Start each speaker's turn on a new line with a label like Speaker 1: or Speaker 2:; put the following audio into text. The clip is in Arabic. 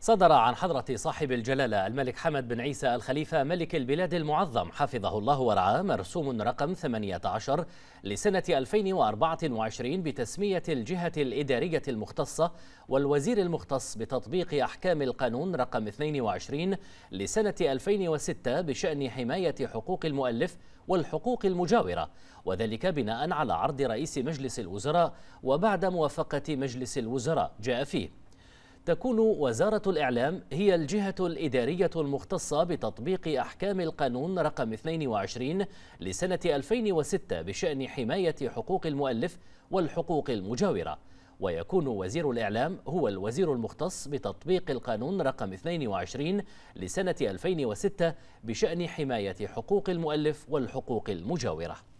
Speaker 1: صدر عن حضرة صاحب الجلالة الملك حمد بن عيسى الخليفة ملك البلاد المعظم حفظه الله ورعاه مرسوم رقم 18 لسنة 2024 بتسمية الجهة الإدارية المختصة والوزير المختص بتطبيق أحكام القانون رقم 22 لسنة 2006 بشأن حماية حقوق المؤلف والحقوق المجاورة وذلك بناء على عرض رئيس مجلس الوزراء وبعد موافقة مجلس الوزراء جاء فيه تكون وزارة الإعلام هي الجهة الإدارية المختصة بتطبيق أحكام القانون رقم 22 لسنة 2006 بشأن حماية حقوق المؤلف والحقوق المجاورة ويكون وزير الإعلام هو الوزير المختص بتطبيق القانون رقم 22 لسنة 2006 بشأن حماية حقوق المؤلف والحقوق المجاورة